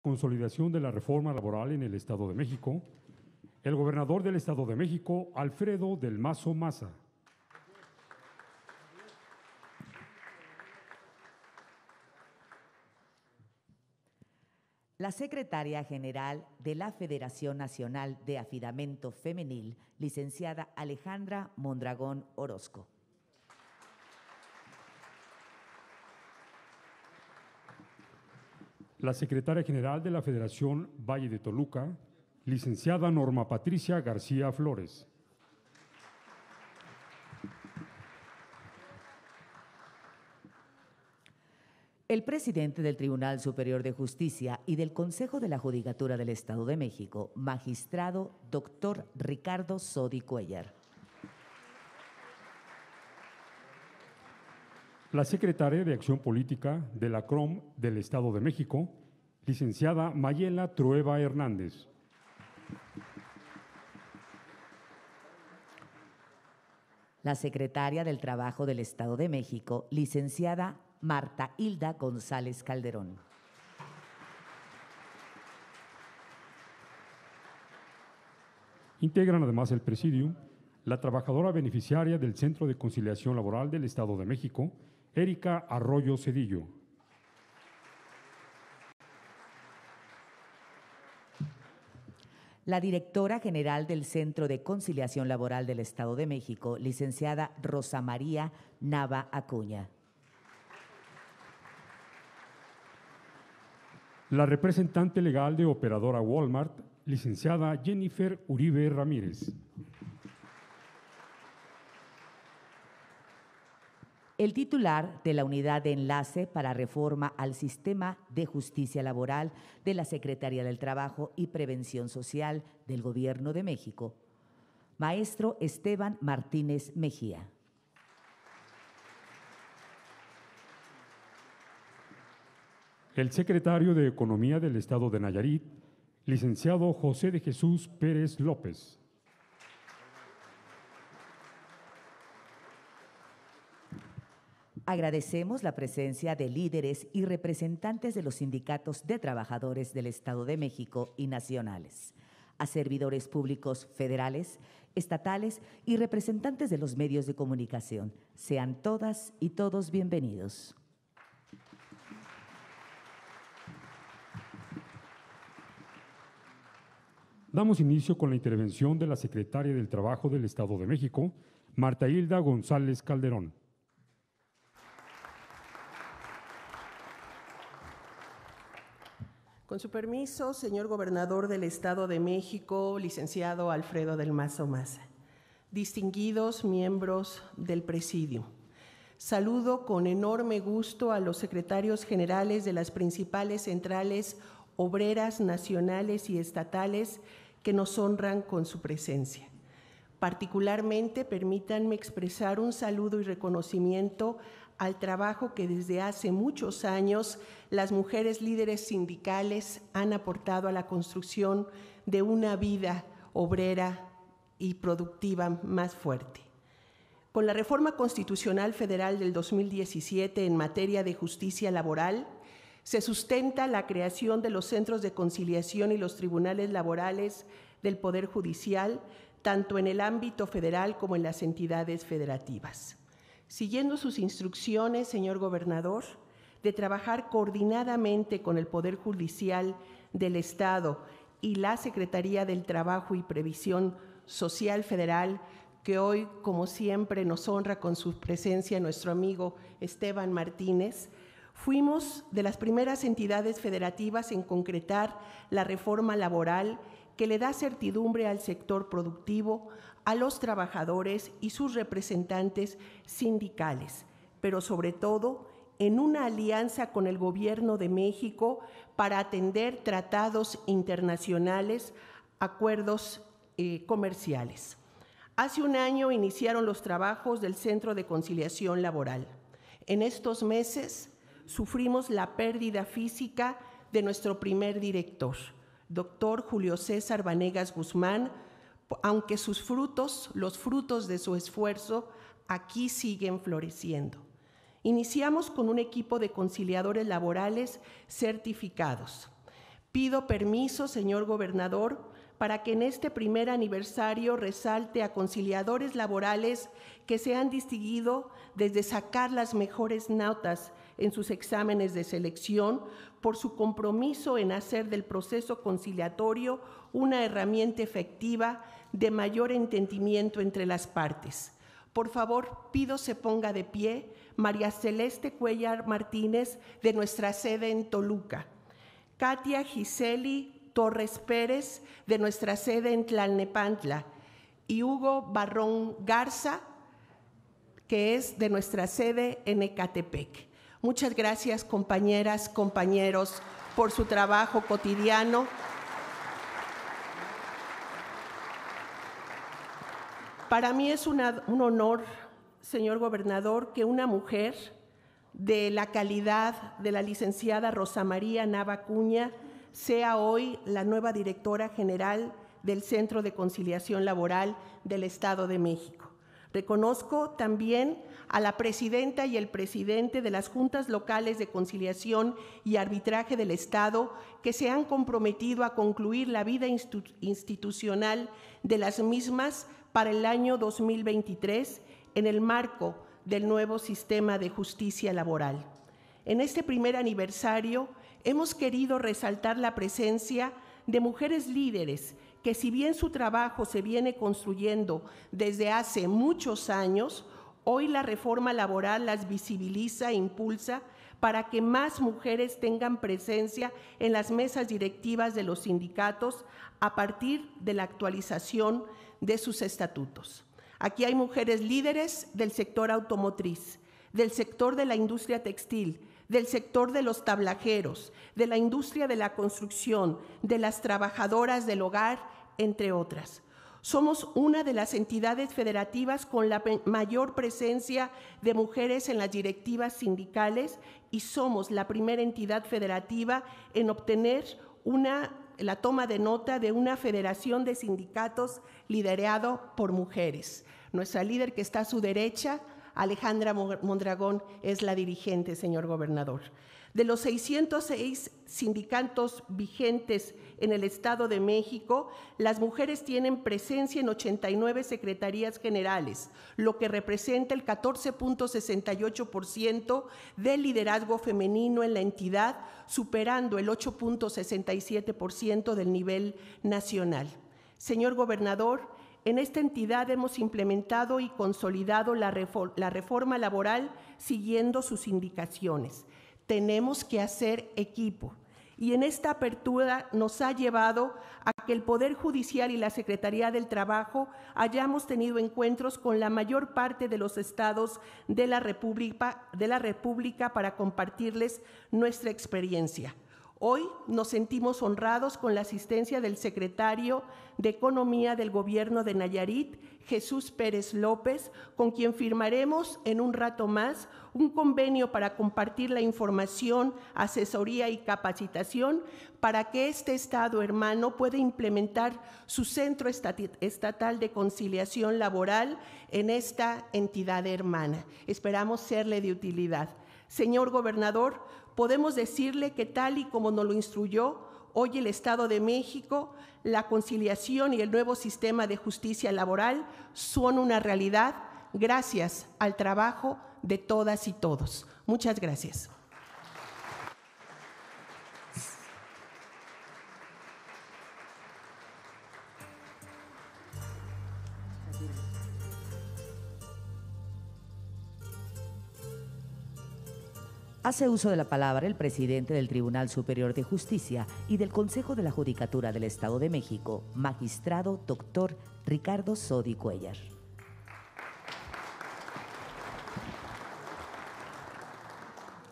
consolidación de la reforma laboral en el Estado de México, el gobernador del Estado de México, Alfredo del Mazo Maza. La secretaria general de la Federación Nacional de Afidamento Femenil, licenciada Alejandra Mondragón Orozco. la secretaria general de la Federación Valle de Toluca, licenciada Norma Patricia García Flores. El presidente del Tribunal Superior de Justicia y del Consejo de la Judicatura del Estado de México, magistrado doctor Ricardo Sodi Cuellar. La secretaria de Acción Política de la CROM del Estado de México, licenciada Mayela Trueba Hernández. La secretaria del Trabajo del Estado de México, licenciada Marta Hilda González Calderón. Integran además el presidium la trabajadora beneficiaria del Centro de Conciliación Laboral del Estado de México, Erika Arroyo Cedillo. La directora general del Centro de Conciliación Laboral del Estado de México, licenciada Rosa María Nava Acuña. La representante legal de Operadora Walmart, licenciada Jennifer Uribe Ramírez. El titular de la Unidad de Enlace para Reforma al Sistema de Justicia Laboral de la Secretaría del Trabajo y Prevención Social del Gobierno de México, maestro Esteban Martínez Mejía. El secretario de Economía del Estado de Nayarit, licenciado José de Jesús Pérez López. Agradecemos la presencia de líderes y representantes de los sindicatos de trabajadores del Estado de México y nacionales, a servidores públicos federales, estatales y representantes de los medios de comunicación. Sean todas y todos bienvenidos. Damos inicio con la intervención de la Secretaria del Trabajo del Estado de México, Marta Hilda González Calderón. Con su permiso, señor gobernador del Estado de México, licenciado Alfredo del Mazo Maza, distinguidos miembros del presidio, saludo con enorme gusto a los secretarios generales de las principales centrales obreras nacionales y estatales que nos honran con su presencia. Particularmente, permítanme expresar un saludo y reconocimiento al trabajo que desde hace muchos años las mujeres líderes sindicales han aportado a la construcción de una vida obrera y productiva más fuerte. Con la reforma constitucional federal del 2017 en materia de justicia laboral, se sustenta la creación de los centros de conciliación y los tribunales laborales del Poder Judicial, tanto en el ámbito federal como en las entidades federativas siguiendo sus instrucciones, señor gobernador, de trabajar coordinadamente con el Poder Judicial del Estado y la Secretaría del Trabajo y Previsión Social Federal, que hoy, como siempre, nos honra con su presencia nuestro amigo Esteban Martínez, fuimos de las primeras entidades federativas en concretar la reforma laboral que le da certidumbre al sector productivo, a los trabajadores y sus representantes sindicales, pero sobre todo en una alianza con el Gobierno de México para atender tratados internacionales, acuerdos eh, comerciales. Hace un año iniciaron los trabajos del Centro de Conciliación Laboral. En estos meses sufrimos la pérdida física de nuestro primer director, doctor Julio César Vanegas Guzmán, aunque sus frutos, los frutos de su esfuerzo, aquí siguen floreciendo. Iniciamos con un equipo de conciliadores laborales certificados. Pido permiso, señor gobernador, para que en este primer aniversario resalte a conciliadores laborales que se han distinguido desde sacar las mejores notas en sus exámenes de selección por su compromiso en hacer del proceso conciliatorio una herramienta efectiva de mayor entendimiento entre las partes. Por favor, pido se ponga de pie María Celeste Cuellar Martínez de nuestra sede en Toluca, Katia Giseli Torres Pérez de nuestra sede en Tlalnepantla y Hugo Barrón Garza, que es de nuestra sede en Ecatepec. Muchas gracias compañeras, compañeros, por su trabajo cotidiano Para mí es un honor, señor gobernador, que una mujer de la calidad de la licenciada Rosa María Nava Cuña sea hoy la nueva directora general del Centro de Conciliación Laboral del Estado de México. Reconozco también a la presidenta y el presidente de las juntas locales de conciliación y arbitraje del Estado que se han comprometido a concluir la vida institucional de las mismas para el año 2023 en el marco del nuevo sistema de justicia laboral. En este primer aniversario hemos querido resaltar la presencia de mujeres líderes que si bien su trabajo se viene construyendo desde hace muchos años, hoy la reforma laboral las visibiliza e impulsa para que más mujeres tengan presencia en las mesas directivas de los sindicatos a partir de la actualización de sus estatutos. Aquí hay mujeres líderes del sector automotriz, del sector de la industria textil, del sector de los tablajeros, de la industria de la construcción, de las trabajadoras del hogar, entre otras. Somos una de las entidades federativas con la mayor presencia de mujeres en las directivas sindicales y somos la primera entidad federativa en obtener una la toma de nota de una federación de sindicatos liderado por mujeres. Nuestra líder que está a su derecha, Alejandra Mondragón, es la dirigente, señor gobernador. De los 606 sindicatos vigentes en el Estado de México, las mujeres tienen presencia en 89 secretarías generales, lo que representa el 14.68% del liderazgo femenino en la entidad, superando el 8.67% del nivel nacional. Señor gobernador, en esta entidad hemos implementado y consolidado la, reforma laboral siguiendo sus indicaciones tenemos que hacer equipo. Y en esta apertura nos ha llevado a que el Poder Judicial y la Secretaría del Trabajo hayamos tenido encuentros con la mayor parte de los estados de la República, de la República para compartirles nuestra experiencia. Hoy nos sentimos honrados con la asistencia del secretario de Economía del Gobierno de Nayarit, Jesús Pérez López, con quien firmaremos en un rato más un convenio para compartir la información, asesoría y capacitación para que este Estado hermano pueda implementar su centro estatal de conciliación laboral en esta entidad hermana. Esperamos serle de utilidad. Señor gobernador, podemos decirle que tal y como nos lo instruyó hoy el Estado de México, la conciliación y el nuevo sistema de justicia laboral son una realidad gracias al trabajo de todas y todos. Muchas gracias. hace uso de la palabra el presidente del Tribunal Superior de Justicia y del Consejo de la Judicatura del Estado de México, magistrado doctor Ricardo Sodi Cuellar.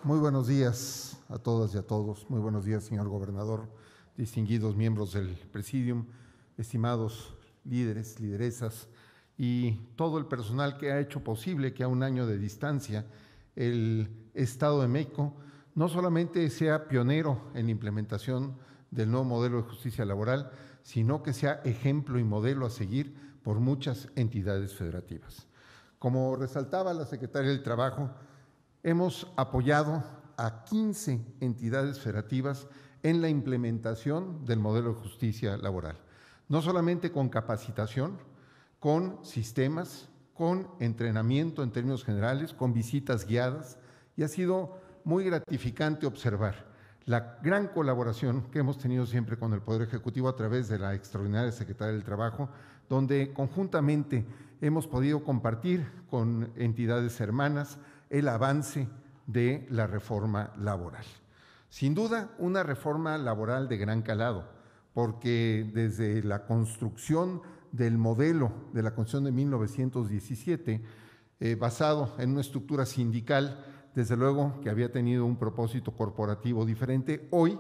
Muy buenos días a todas y a todos. Muy buenos días, señor gobernador, distinguidos miembros del Presidium, estimados líderes, lideresas y todo el personal que ha hecho posible que a un año de distancia el Estado de México no solamente sea pionero en la implementación del nuevo modelo de justicia laboral, sino que sea ejemplo y modelo a seguir por muchas entidades federativas. Como resaltaba la secretaria del Trabajo, hemos apoyado a 15 entidades federativas en la implementación del modelo de justicia laboral, no solamente con capacitación, con sistemas, con entrenamiento en términos generales, con visitas guiadas, y ha sido muy gratificante observar la gran colaboración que hemos tenido siempre con el Poder Ejecutivo a través de la extraordinaria Secretaria del Trabajo, donde conjuntamente hemos podido compartir con entidades hermanas el avance de la reforma laboral. Sin duda, una reforma laboral de gran calado, porque desde la construcción del modelo de la Constitución de 1917, eh, basado en una estructura sindical, desde luego que había tenido un propósito corporativo diferente, hoy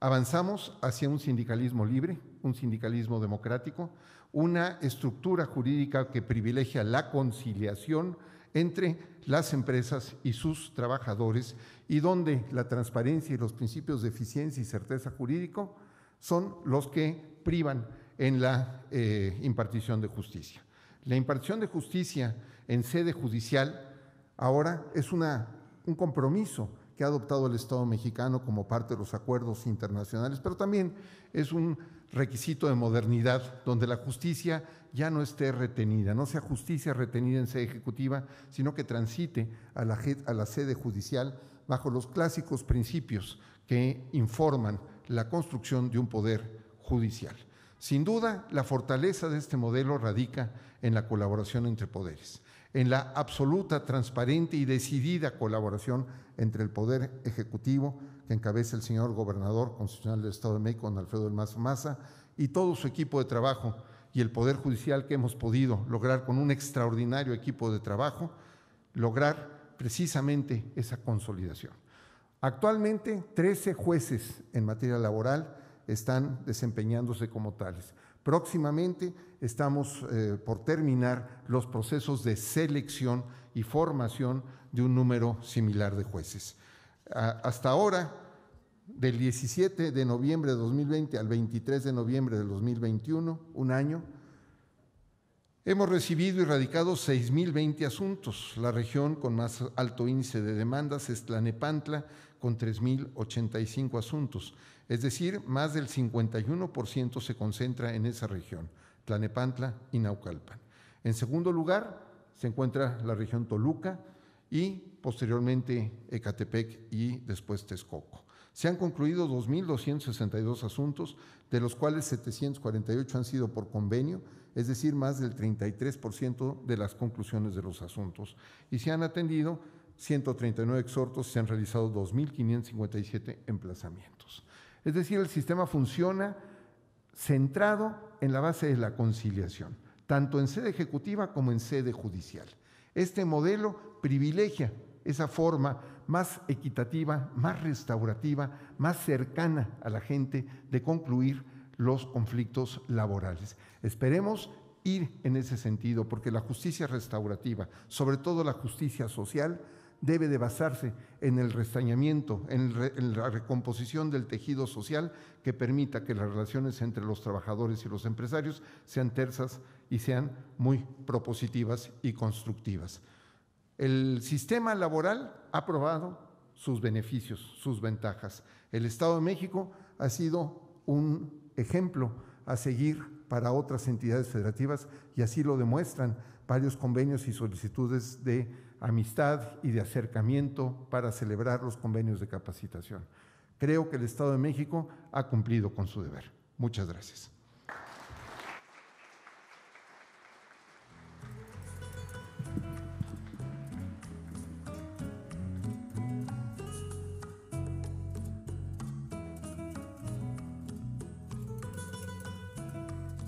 avanzamos hacia un sindicalismo libre, un sindicalismo democrático, una estructura jurídica que privilegia la conciliación entre las empresas y sus trabajadores y donde la transparencia y los principios de eficiencia y certeza jurídico son los que privan en la eh, impartición de justicia. La impartición de justicia en sede judicial ahora es una un compromiso que ha adoptado el Estado mexicano como parte de los acuerdos internacionales, pero también es un requisito de modernidad, donde la justicia ya no esté retenida, no sea justicia retenida en sede ejecutiva, sino que transite a la, sede judicial bajo los clásicos principios que informan la construcción de un poder judicial. Sin duda, la fortaleza de este modelo radica en la colaboración entre poderes en la absoluta, transparente y decidida colaboración entre el Poder Ejecutivo, que encabeza el señor Gobernador Constitucional del Estado de México, don Alfredo del Mazo Maza, y todo su equipo de trabajo, y el Poder Judicial que hemos podido lograr con un extraordinario equipo de trabajo, lograr precisamente esa consolidación. Actualmente, 13 jueces en materia laboral están desempeñándose como tales. Próximamente estamos eh, por terminar los procesos de selección y formación de un número similar de jueces. hasta ahora, del 17 de noviembre de 2020 al 23 de noviembre de 2021, un año, Hemos recibido y radicado 6.020 asuntos. La región con más alto índice de demandas es Tlanepantla, con 3.085 asuntos. Es decir, más del 51% se concentra en esa región, Tlanepantla y Naucalpan. En segundo lugar, se encuentra la región Toluca y posteriormente Ecatepec y después Texcoco. Se han concluido 2.262 asuntos, de los cuales 748 han sido por convenio, es decir, más del 33% de las conclusiones de los asuntos, y se han atendido 139 exhortos, se han realizado 2.557 emplazamientos. Es decir, el sistema funciona centrado en la base de la conciliación, tanto en sede ejecutiva como en sede judicial. Este modelo privilegia esa forma más equitativa, más restaurativa, más cercana a la gente de concluir los conflictos laborales. Esperemos ir en ese sentido, porque la justicia restaurativa, sobre todo la justicia social, debe de basarse en el restañamiento, en, la recomposición del tejido social que permita que las relaciones entre los trabajadores y los empresarios sean tersas y sean muy propositivas y constructivas. El sistema laboral ha probado sus beneficios, sus ventajas. El Estado de México ha sido un ejemplo a seguir para otras entidades federativas y así lo demuestran varios convenios y solicitudes de amistad y de acercamiento para celebrar los convenios de capacitación. Creo que el Estado de México ha cumplido con su deber. Muchas gracias.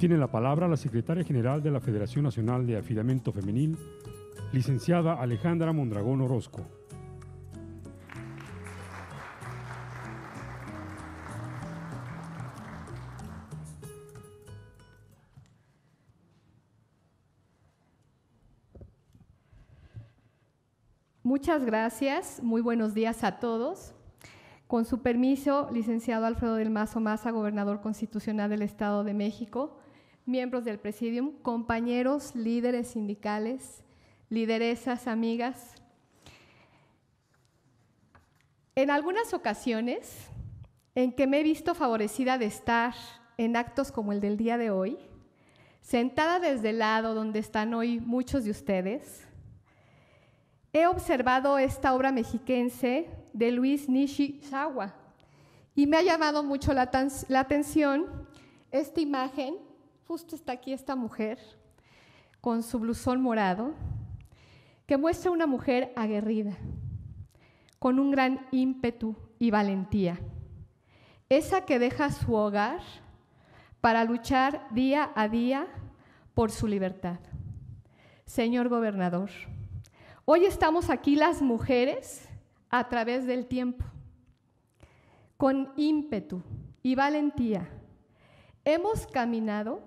Tiene la palabra la secretaria general de la Federación Nacional de Afiliamiento Femenil, licenciada Alejandra Mondragón Orozco. Muchas gracias, muy buenos días a todos. Con su permiso, licenciado Alfredo del Mazo Maza, gobernador constitucional del Estado de México, miembros del presidium, compañeros, líderes sindicales, lideresas, amigas. En algunas ocasiones en que me he visto favorecida de estar en actos como el del día de hoy, sentada desde el lado donde están hoy muchos de ustedes, he observado esta obra mexiquense de Luis Nishizawa y me ha llamado mucho la, la atención esta imagen justo está aquí esta mujer con su blusón morado, que muestra una mujer aguerrida, con un gran ímpetu y valentía, esa que deja su hogar para luchar día a día por su libertad. Señor gobernador, hoy estamos aquí las mujeres a través del tiempo, con ímpetu y valentía. Hemos caminado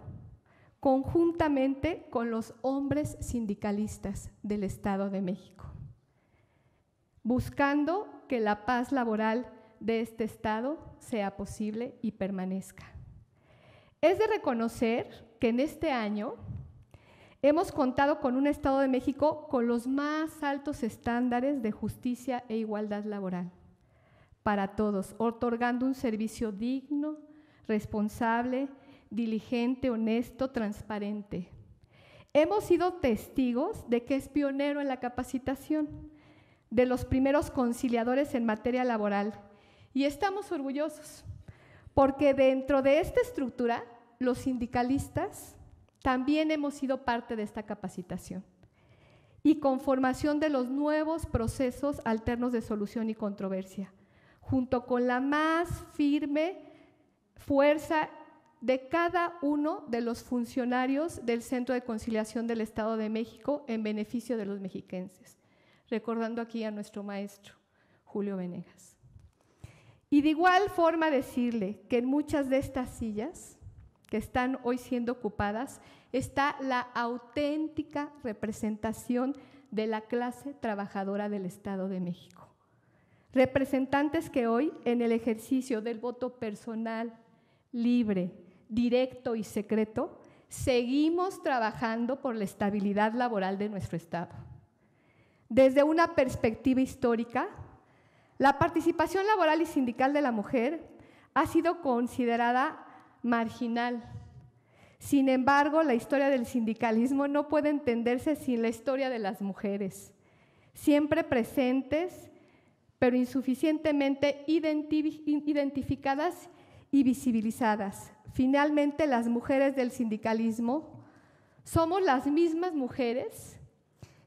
conjuntamente con los hombres sindicalistas del Estado de México, buscando que la paz laboral de este Estado sea posible y permanezca. Es de reconocer que en este año hemos contado con un Estado de México con los más altos estándares de justicia e igualdad laboral para todos, otorgando un servicio digno, responsable diligente, honesto, transparente. Hemos sido testigos de que es pionero en la capacitación, de los primeros conciliadores en materia laboral. Y estamos orgullosos, porque dentro de esta estructura, los sindicalistas también hemos sido parte de esta capacitación y conformación de los nuevos procesos alternos de solución y controversia, junto con la más firme fuerza de cada uno de los funcionarios del Centro de Conciliación del Estado de México en beneficio de los mexiquenses, recordando aquí a nuestro maestro Julio Venegas. Y de igual forma decirle que en muchas de estas sillas que están hoy siendo ocupadas está la auténtica representación de la clase trabajadora del Estado de México. Representantes que hoy, en el ejercicio del voto personal, libre, directo y secreto, seguimos trabajando por la estabilidad laboral de nuestro Estado. Desde una perspectiva histórica, la participación laboral y sindical de la mujer ha sido considerada marginal. Sin embargo, la historia del sindicalismo no puede entenderse sin la historia de las mujeres, siempre presentes, pero insuficientemente identificadas y visibilizadas. Finalmente, las mujeres del sindicalismo somos las mismas mujeres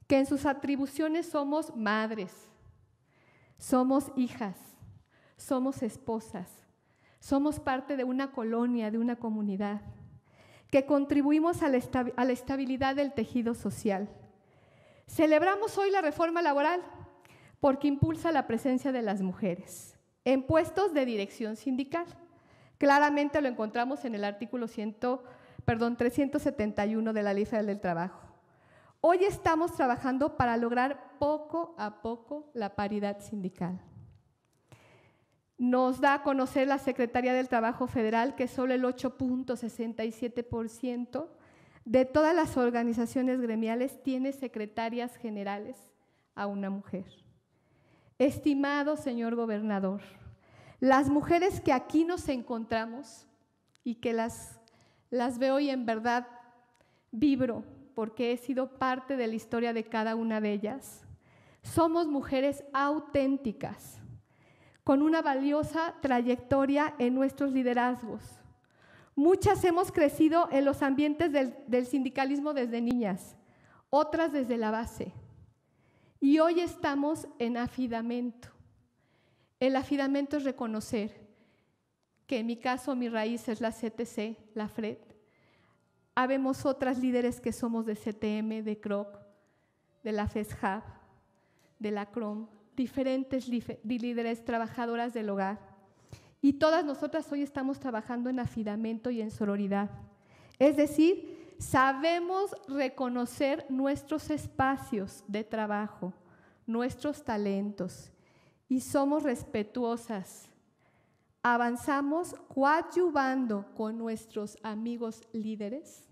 que en sus atribuciones somos madres, somos hijas, somos esposas, somos parte de una colonia, de una comunidad, que contribuimos a la, a la estabilidad del tejido social. Celebramos hoy la reforma laboral porque impulsa la presencia de las mujeres en puestos de dirección sindical Claramente lo encontramos en el artículo 371 de la Ley Federal del Trabajo. Hoy estamos trabajando para lograr poco a poco la paridad sindical. Nos da a conocer la Secretaría del Trabajo Federal que solo el 8.67% de todas las organizaciones gremiales tiene secretarias generales a una mujer. Estimado señor gobernador, las mujeres que aquí nos encontramos y que las, las veo y en verdad vibro porque he sido parte de la historia de cada una de ellas. Somos mujeres auténticas, con una valiosa trayectoria en nuestros liderazgos. Muchas hemos crecido en los ambientes del, del sindicalismo desde niñas, otras desde la base. Y hoy estamos en afidamento el afidamento es reconocer que en mi caso mi raíz es la CTC, la FRED. Habemos otras líderes que somos de CTM, de CROC, de la FESHAB, de la CROM, diferentes líderes, trabajadoras del hogar. Y todas nosotras hoy estamos trabajando en afidamento y en sororidad. Es decir, sabemos reconocer nuestros espacios de trabajo, nuestros talentos y somos respetuosas. Avanzamos coadyuvando con nuestros amigos líderes,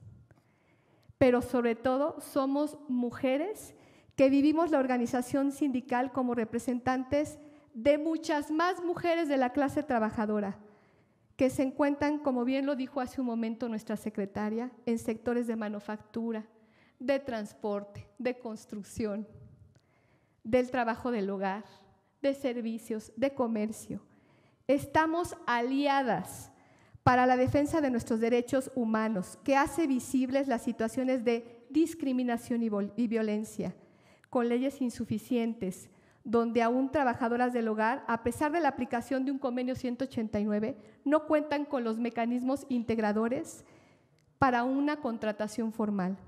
pero sobre todo somos mujeres que vivimos la organización sindical como representantes de muchas más mujeres de la clase trabajadora, que se encuentran, como bien lo dijo hace un momento nuestra secretaria, en sectores de manufactura, de transporte, de construcción, del trabajo del hogar de servicios, de comercio. Estamos aliadas para la defensa de nuestros derechos humanos, que hace visibles las situaciones de discriminación y, violencia, con leyes insuficientes, donde aún trabajadoras del hogar, a pesar de la aplicación de un convenio 189, no cuentan con los mecanismos integradores para una contratación formal.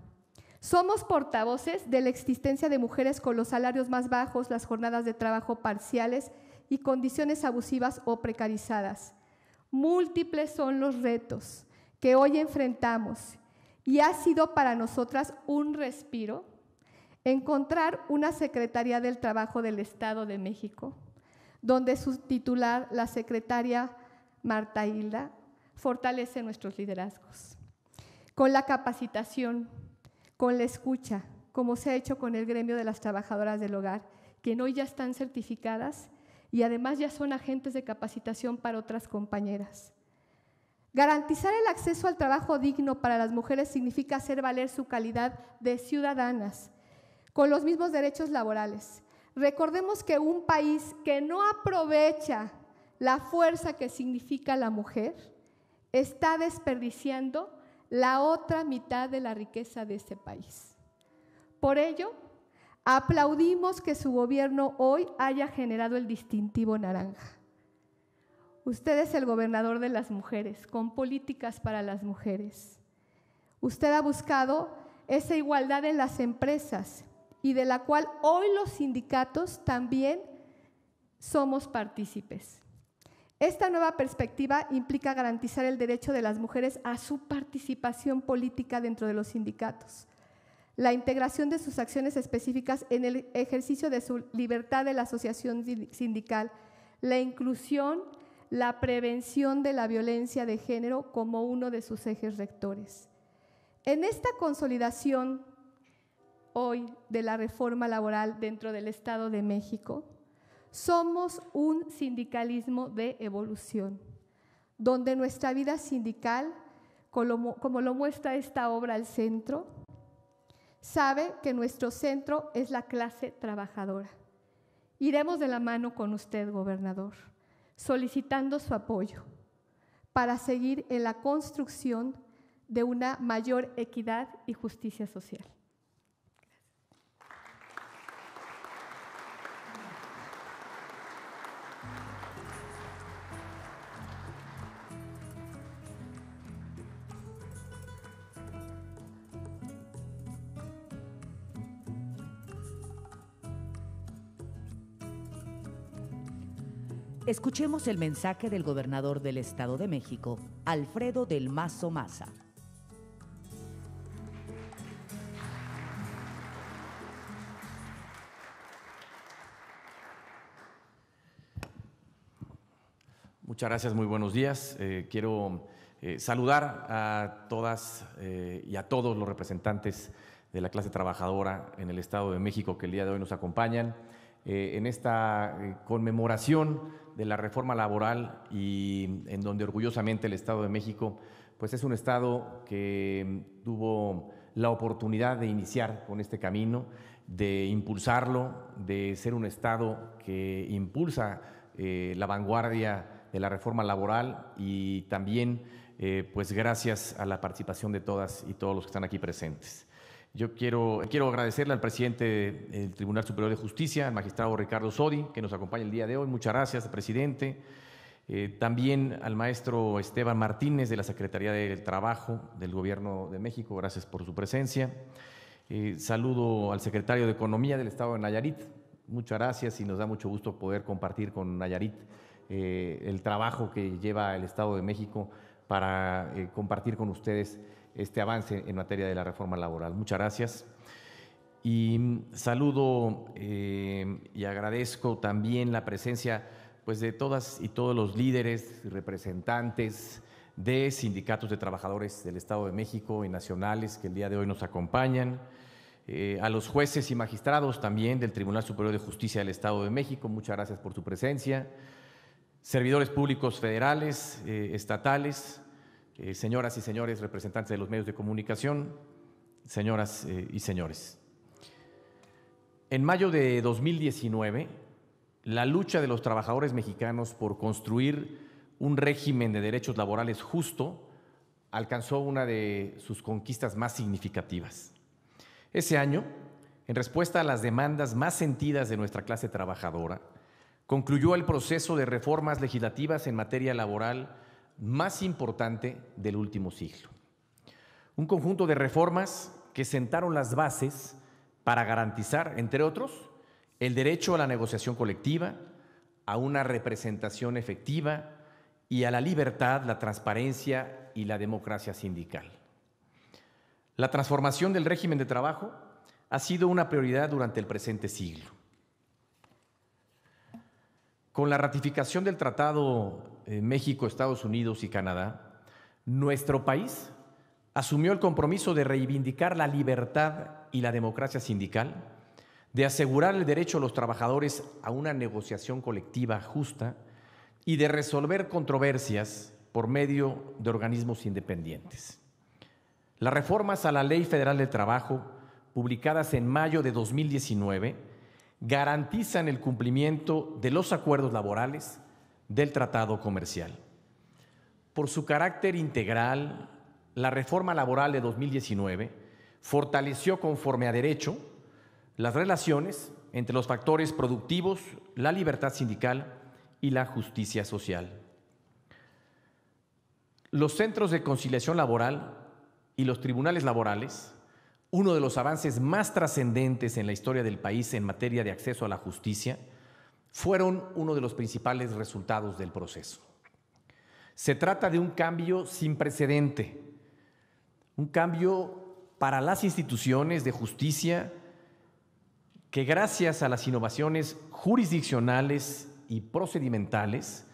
Somos portavoces de la existencia de mujeres con los salarios más bajos, las jornadas de trabajo parciales y condiciones abusivas o precarizadas. Múltiples son los retos que hoy enfrentamos y ha sido para nosotras un respiro encontrar una Secretaría del Trabajo del Estado de México, donde su titular, la secretaria Marta Hilda, fortalece nuestros liderazgos con la capacitación con la escucha, como se ha hecho con el gremio de las trabajadoras del hogar, que hoy ya están certificadas y además ya son agentes de capacitación para otras compañeras. Garantizar el acceso al trabajo digno para las mujeres significa hacer valer su calidad de ciudadanas, con los mismos derechos laborales. Recordemos que un país que no aprovecha la fuerza que significa la mujer está desperdiciando la otra mitad de la riqueza de ese país. Por ello, aplaudimos que su gobierno hoy haya generado el distintivo naranja. Usted es el gobernador de las mujeres, con políticas para las mujeres. Usted ha buscado esa igualdad en las empresas y de la cual hoy los sindicatos también somos partícipes. Esta nueva perspectiva implica garantizar el derecho de las mujeres a su participación política dentro de los sindicatos, la integración de sus acciones específicas en el ejercicio de su libertad de la asociación sindical, la inclusión, la prevención de la violencia de género como uno de sus ejes rectores. En esta consolidación hoy de la reforma laboral dentro del Estado de México, somos un sindicalismo de evolución, donde nuestra vida sindical, como, lo muestra esta obra al centro, sabe que nuestro centro es la clase trabajadora. Iremos de la mano con usted, gobernador, solicitando su apoyo para seguir en la construcción de una mayor equidad y justicia social. Escuchemos el mensaje del gobernador del Estado de México, Alfredo del Mazo Maza. Muchas gracias, muy buenos días. Eh, quiero eh, saludar a todas eh, y a todos los representantes de la clase trabajadora en el Estado de México que el día de hoy nos acompañan eh, en esta eh, conmemoración de la reforma laboral y en donde orgullosamente el Estado de México pues es un Estado que mm, tuvo la oportunidad de iniciar con este camino, de impulsarlo, de ser un Estado que impulsa eh, la vanguardia de la reforma laboral y también pues gracias a la participación de todas y todos los que están aquí presentes. Yo quiero, quiero agradecerle al presidente del Tribunal Superior de Justicia, al magistrado Ricardo Sodi, que nos acompaña el día de hoy. Muchas gracias, presidente. Eh, también al maestro Esteban Martínez de la Secretaría del Trabajo del Gobierno de México. Gracias por su presencia. Eh, saludo al secretario de Economía del Estado de Nayarit. Muchas gracias y nos da mucho gusto poder compartir con Nayarit eh, el trabajo que lleva el Estado de México para compartir con ustedes este avance en materia de la reforma laboral. Muchas gracias. Y saludo eh, y agradezco también la presencia pues, de todas y todos los líderes, y representantes de sindicatos de trabajadores del Estado de México y nacionales que el día de hoy nos acompañan, eh, a los jueces y magistrados también del Tribunal Superior de Justicia del Estado de México, muchas gracias por su presencia, servidores públicos federales, eh, estatales, eh, señoras y señores representantes de los medios de comunicación, señoras eh, y señores. En mayo de 2019, la lucha de los trabajadores mexicanos por construir un régimen de derechos laborales justo alcanzó una de sus conquistas más significativas. Ese año, en respuesta a las demandas más sentidas de nuestra clase trabajadora, concluyó el proceso de reformas legislativas en materia laboral más importante del último siglo. Un conjunto de reformas que sentaron las bases para garantizar, entre otros, el derecho a la negociación colectiva, a una representación efectiva y a la libertad, la transparencia y la democracia sindical. La transformación del régimen de trabajo ha sido una prioridad durante el presente siglo. Con la ratificación del Tratado eh, México, Estados Unidos y Canadá, nuestro país asumió el compromiso de reivindicar la libertad y la democracia sindical, de asegurar el derecho a los trabajadores a una negociación colectiva justa y de resolver controversias por medio de organismos independientes. Las reformas a la Ley Federal del Trabajo, publicadas en mayo de 2019, garantizan el cumplimiento de los acuerdos laborales del Tratado Comercial. Por su carácter integral, la reforma laboral de 2019 fortaleció conforme a derecho las relaciones entre los factores productivos, la libertad sindical y la justicia social. Los centros de conciliación laboral y los tribunales laborales, uno de los avances más trascendentes en la historia del país en materia de acceso a la justicia, fueron uno de los principales resultados del proceso. Se trata de un cambio sin precedente, un cambio para las instituciones de justicia que gracias a las innovaciones jurisdiccionales y procedimentales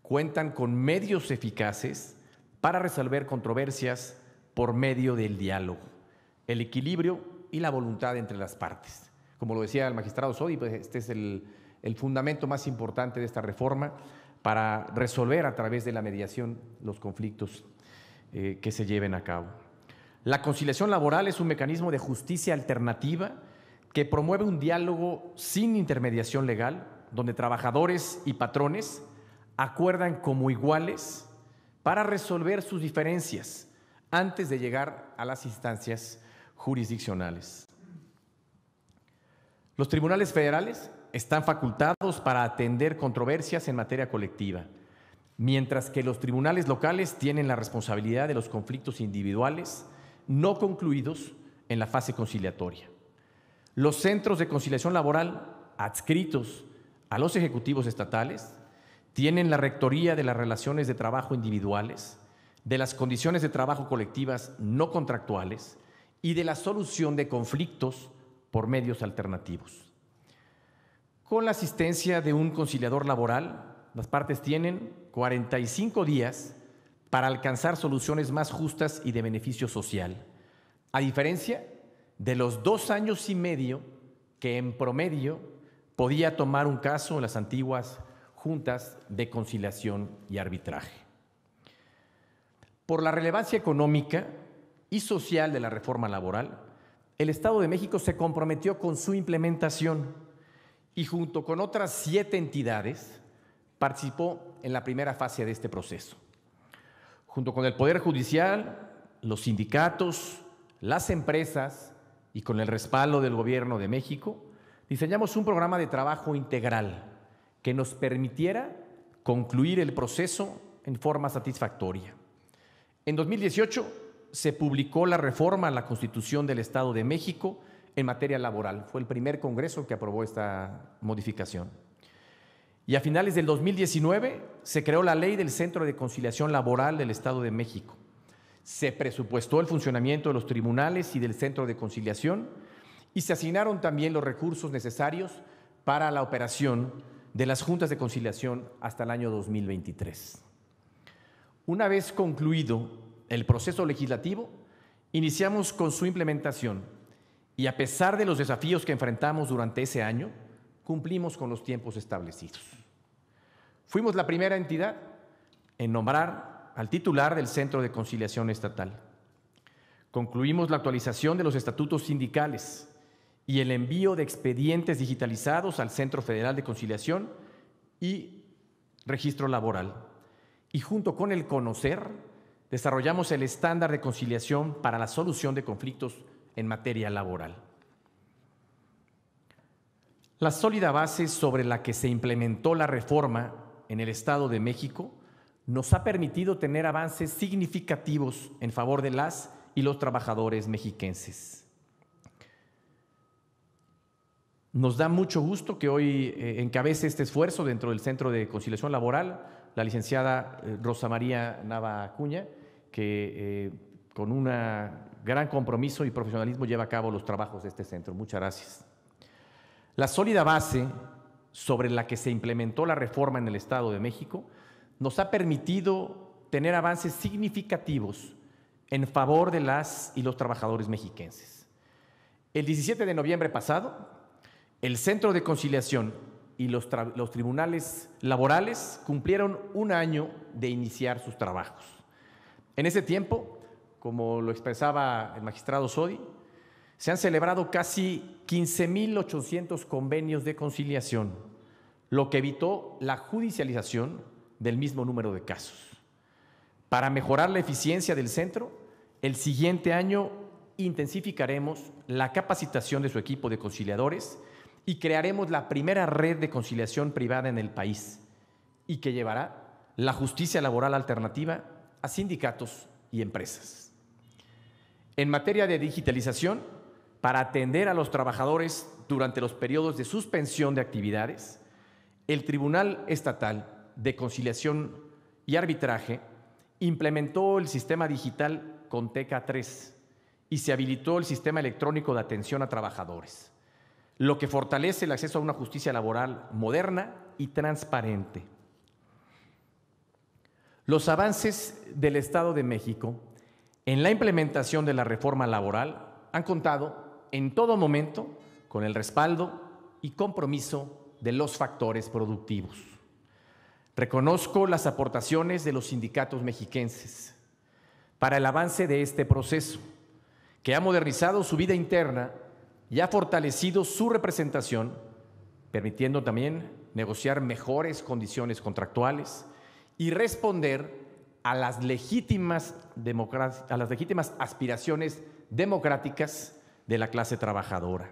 cuentan con medios eficaces para resolver controversias por medio del diálogo, el equilibrio y la voluntad entre las partes. Como lo decía el magistrado Sodi, pues, este es el, el fundamento más importante de esta reforma para resolver a través de la mediación los conflictos eh, que se lleven a cabo. La conciliación laboral es un mecanismo de justicia alternativa que promueve un diálogo sin intermediación legal, donde trabajadores y patrones acuerdan como iguales para resolver sus diferencias antes de llegar a las instancias jurisdiccionales. Los tribunales federales están facultados para atender controversias en materia colectiva, mientras que los tribunales locales tienen la responsabilidad de los conflictos individuales no concluidos en la fase conciliatoria. Los centros de conciliación laboral adscritos a los ejecutivos estatales tienen la rectoría de las relaciones de trabajo individuales, de las condiciones de trabajo colectivas no contractuales y de la solución de conflictos por medios alternativos con la asistencia de un conciliador laboral, las partes tienen 45 días para alcanzar soluciones más justas y de beneficio social, a diferencia de los dos años y medio que en promedio podía tomar un caso en las antiguas juntas de conciliación y arbitraje. Por la relevancia económica y social de la reforma laboral, el Estado de México se comprometió con su implementación y junto con otras siete entidades participó en la primera fase de este proceso. Junto con el Poder Judicial, los sindicatos, las empresas y con el respaldo del Gobierno de México, diseñamos un programa de trabajo integral que nos permitiera concluir el proceso en forma satisfactoria. En 2018 se publicó la reforma a la Constitución del Estado de México en materia laboral. Fue el primer Congreso que aprobó esta modificación. Y a finales del 2019 se creó la ley del Centro de Conciliación Laboral del Estado de México. Se presupuestó el funcionamiento de los tribunales y del Centro de Conciliación y se asignaron también los recursos necesarios para la operación de las juntas de conciliación hasta el año 2023. Una vez concluido el proceso legislativo, iniciamos con su implementación y a pesar de los desafíos que enfrentamos durante ese año, cumplimos con los tiempos establecidos. Fuimos la primera entidad en nombrar al titular del Centro de Conciliación Estatal. Concluimos la actualización de los estatutos sindicales y el envío de expedientes digitalizados al Centro Federal de Conciliación y Registro Laboral. Y junto con el conocer, desarrollamos el estándar de conciliación para la solución de conflictos en materia laboral. La sólida base sobre la que se implementó la reforma en el Estado de México nos ha permitido tener avances significativos en favor de las y los trabajadores mexiquenses. Nos da mucho gusto que hoy eh, encabece este esfuerzo dentro del Centro de Conciliación Laboral la licenciada eh, Rosa María Nava Acuña, que eh, con una gran compromiso y profesionalismo lleva a cabo los trabajos de este centro. Muchas gracias. La sólida base sobre la que se implementó la reforma en el Estado de México nos ha permitido tener avances significativos en favor de las y los trabajadores mexiquenses. El 17 de noviembre pasado, el Centro de Conciliación y los, los tribunales laborales cumplieron un año de iniciar sus trabajos. En ese tiempo, como lo expresaba el magistrado Sodi, se han celebrado casi 15.800 convenios de conciliación, lo que evitó la judicialización del mismo número de casos. Para mejorar la eficiencia del centro, el siguiente año intensificaremos la capacitación de su equipo de conciliadores y crearemos la primera red de conciliación privada en el país y que llevará la justicia laboral alternativa a sindicatos y empresas en materia de digitalización para atender a los trabajadores durante los periodos de suspensión de actividades, el Tribunal Estatal de Conciliación y Arbitraje implementó el sistema digital Conteca 3 y se habilitó el sistema electrónico de atención a trabajadores, lo que fortalece el acceso a una justicia laboral moderna y transparente. Los avances del Estado de México en la implementación de la reforma laboral han contado en todo momento con el respaldo y compromiso de los factores productivos. Reconozco las aportaciones de los sindicatos mexiquenses para el avance de este proceso, que ha modernizado su vida interna y ha fortalecido su representación, permitiendo también negociar mejores condiciones contractuales y responder a las legítimas, a las legítimas aspiraciones democráticas de la clase trabajadora.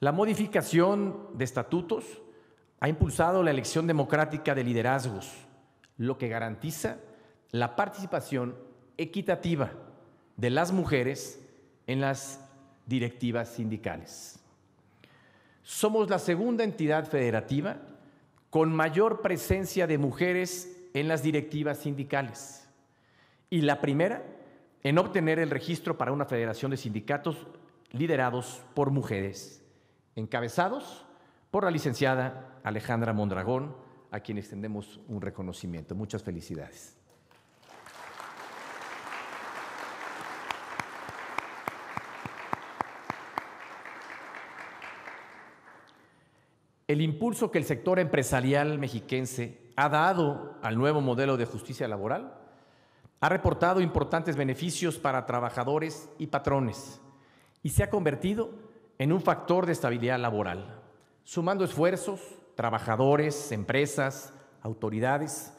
La modificación de estatutos ha impulsado la elección democrática de liderazgos, lo que garantiza la participación equitativa de las mujeres en las directivas sindicales. Somos la segunda entidad federativa con mayor presencia de mujeres en las directivas sindicales. Y la primera, en obtener el registro para una federación de sindicatos liderados por mujeres, encabezados por la licenciada Alejandra Mondragón, a quien extendemos un reconocimiento. Muchas felicidades. El impulso que el sector empresarial mexiquense ha dado al nuevo modelo de justicia laboral, ha reportado importantes beneficios para trabajadores y patrones y se ha convertido en un factor de estabilidad laboral, sumando esfuerzos, trabajadores, empresas, autoridades.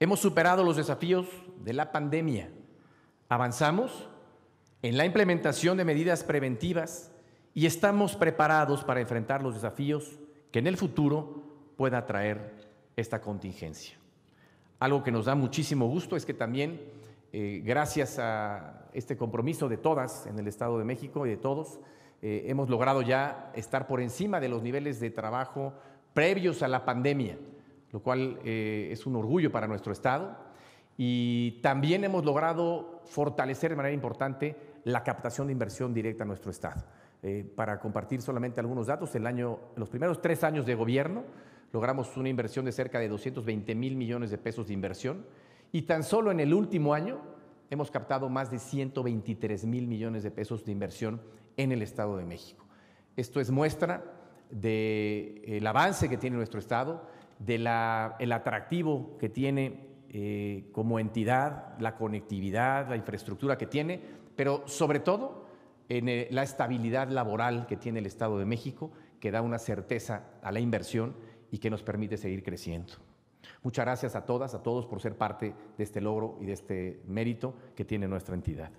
Hemos superado los desafíos de la pandemia. Avanzamos en la implementación de medidas preventivas y estamos preparados para enfrentar los desafíos que en el futuro pueda traer esta contingencia. Algo que nos da muchísimo gusto es que también, eh, gracias a este compromiso de todas en el Estado de México y de todos, eh, hemos logrado ya estar por encima de los niveles de trabajo previos a la pandemia, lo cual eh, es un orgullo para nuestro Estado. Y también hemos logrado fortalecer de manera importante la captación de inversión directa a nuestro Estado. para compartir solamente algunos datos, el año, los primeros tres años de gobierno, logramos una inversión de cerca de 220 mil millones de pesos de inversión y tan solo en el último año hemos captado más de 123 mil millones de pesos de inversión en el Estado de México. Esto es muestra del eh, avance que tiene nuestro Estado, del atractivo que tiene eh, como entidad, la conectividad, la infraestructura que tiene, pero sobre todo en eh, la estabilidad laboral que tiene el Estado de México, que da una certeza a la inversión y que nos permite seguir creciendo. Muchas gracias a todas, a todos por ser parte de este logro y de este mérito que tiene nuestra entidad.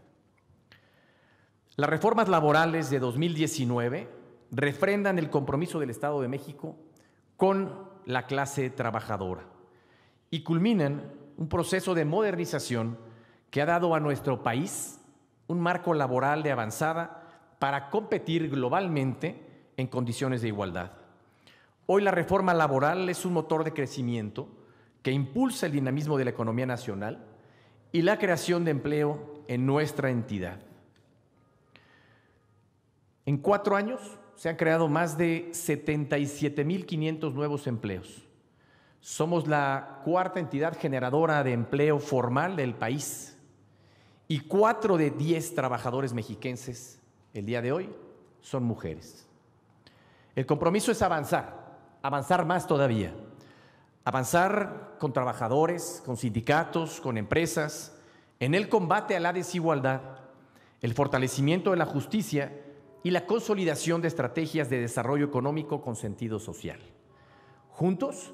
Las reformas laborales de 2019 refrendan el compromiso del Estado de México con la clase trabajadora y culminan un proceso de modernización que ha dado a nuestro país un marco laboral de avanzada para competir globalmente en condiciones de igualdad. Hoy la reforma laboral es un motor de crecimiento que impulsa el dinamismo de la economía nacional y la creación de empleo en nuestra entidad. En cuatro años se han creado más de 77.500 nuevos empleos. Somos la cuarta entidad generadora de empleo formal del país y cuatro de diez trabajadores mexiquenses el día de hoy son mujeres. El compromiso es avanzar avanzar más todavía, avanzar con trabajadores, con sindicatos, con empresas, en el combate a la desigualdad, el fortalecimiento de la justicia y la consolidación de estrategias de desarrollo económico con sentido social. Juntos,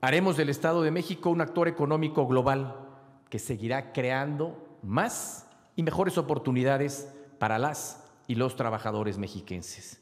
haremos del Estado de México un actor económico global que seguirá creando más y mejores oportunidades para las y los trabajadores mexiquenses.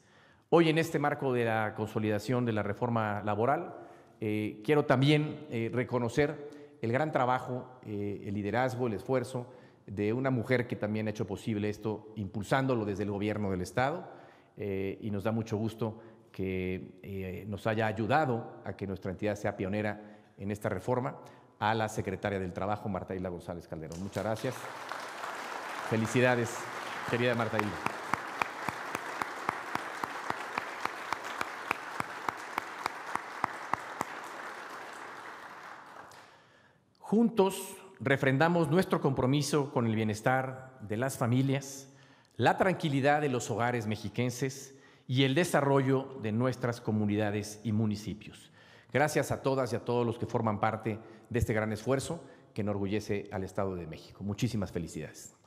Hoy, en este marco de la consolidación de la reforma laboral, eh, quiero también eh, reconocer el gran trabajo, eh, el liderazgo, el esfuerzo de una mujer que también ha hecho posible esto, impulsándolo desde el gobierno del Estado, y nos da mucho gusto que nos haya ayudado a que nuestra entidad sea pionera en esta reforma, a la secretaria del Trabajo, Marta Hilda González Calderón. Muchas gracias. Felicidades, querida Marta Hilda. Juntos refrendamos nuestro compromiso con el bienestar de las familias, la tranquilidad de los hogares mexiquenses y el desarrollo de nuestras comunidades y municipios. Gracias a todas y a todos los que forman parte de este gran esfuerzo que enorgullece al Estado de México. Muchísimas felicidades.